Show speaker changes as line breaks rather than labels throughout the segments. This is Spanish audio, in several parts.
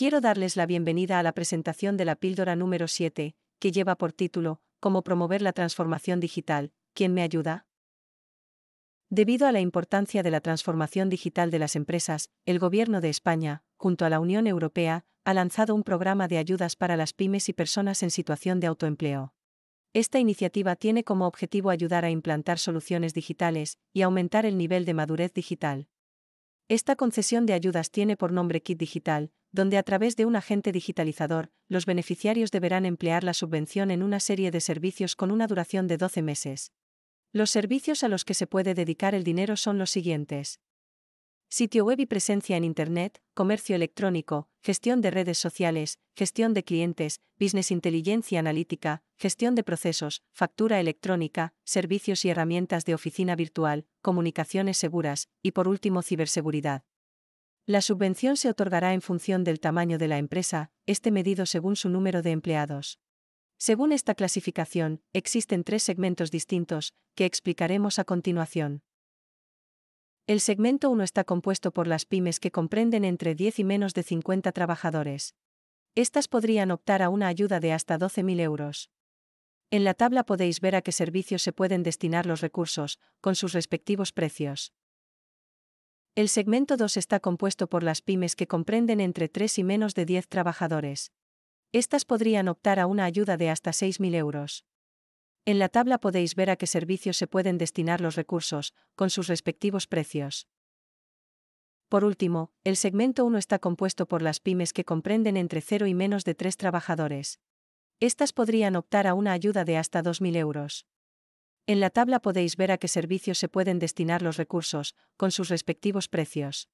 Quiero darles la bienvenida a la presentación de la píldora número 7, que lleva por título, Cómo promover la transformación digital, ¿quién me ayuda? Debido a la importancia de la transformación digital de las empresas, el Gobierno de España, junto a la Unión Europea, ha lanzado un programa de ayudas para las pymes y personas en situación de autoempleo. Esta iniciativa tiene como objetivo ayudar a implantar soluciones digitales y aumentar el nivel de madurez digital. Esta concesión de ayudas tiene por nombre Kit Digital, donde a través de un agente digitalizador, los beneficiarios deberán emplear la subvención en una serie de servicios con una duración de 12 meses. Los servicios a los que se puede dedicar el dinero son los siguientes. Sitio web y presencia en Internet, comercio electrónico, gestión de redes sociales, gestión de clientes, business inteligencia analítica, gestión de procesos, factura electrónica, servicios y herramientas de oficina virtual, comunicaciones seguras, y por último ciberseguridad. La subvención se otorgará en función del tamaño de la empresa, este medido según su número de empleados. Según esta clasificación, existen tres segmentos distintos, que explicaremos a continuación. El segmento 1 está compuesto por las pymes que comprenden entre 10 y menos de 50 trabajadores. Estas podrían optar a una ayuda de hasta 12.000 euros. En la tabla podéis ver a qué servicios se pueden destinar los recursos, con sus respectivos precios. El segmento 2 está compuesto por las pymes que comprenden entre 3 y menos de 10 trabajadores. Estas podrían optar a una ayuda de hasta 6.000 euros. En la tabla podéis ver a qué servicios se pueden destinar los recursos, con sus respectivos precios. Por último, el segmento 1 está compuesto por las pymes que comprenden entre 0 y menos de 3 trabajadores. Estas podrían optar a una ayuda de hasta 2.000 euros. En la tabla podéis ver a qué servicios se pueden destinar los recursos, con sus respectivos precios.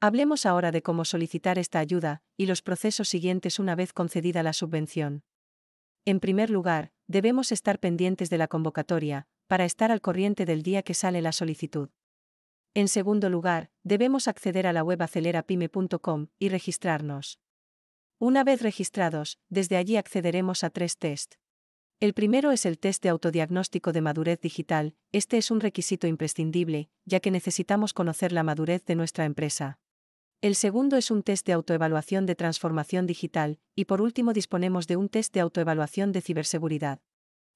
Hablemos ahora de cómo solicitar esta ayuda, y los procesos siguientes una vez concedida la subvención. En primer lugar, debemos estar pendientes de la convocatoria, para estar al corriente del día que sale la solicitud. En segundo lugar, debemos acceder a la web acelerapyme.com y registrarnos. Una vez registrados, desde allí accederemos a tres test. El primero es el test de autodiagnóstico de madurez digital, este es un requisito imprescindible, ya que necesitamos conocer la madurez de nuestra empresa. El segundo es un test de autoevaluación de transformación digital, y por último disponemos de un test de autoevaluación de ciberseguridad.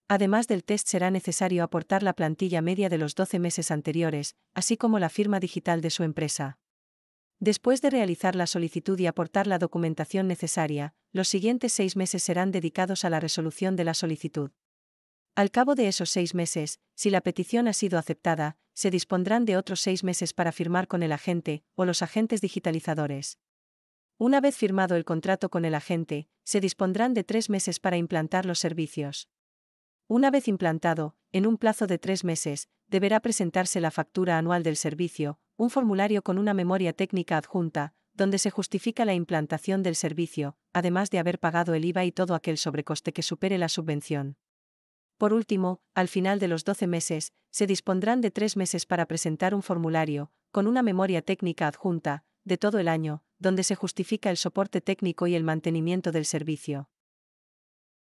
Además del test será necesario aportar la plantilla media de los 12 meses anteriores, así como la firma digital de su empresa. Después de realizar la solicitud y aportar la documentación necesaria, los siguientes seis meses serán dedicados a la resolución de la solicitud. Al cabo de esos seis meses, si la petición ha sido aceptada, se dispondrán de otros seis meses para firmar con el agente o los agentes digitalizadores. Una vez firmado el contrato con el agente, se dispondrán de tres meses para implantar los servicios. Una vez implantado, en un plazo de tres meses, deberá presentarse la factura anual del servicio, un formulario con una memoria técnica adjunta, donde se justifica la implantación del servicio, además de haber pagado el IVA y todo aquel sobrecoste que supere la subvención. Por último, al final de los 12 meses, se dispondrán de tres meses para presentar un formulario, con una memoria técnica adjunta, de todo el año, donde se justifica el soporte técnico y el mantenimiento del servicio.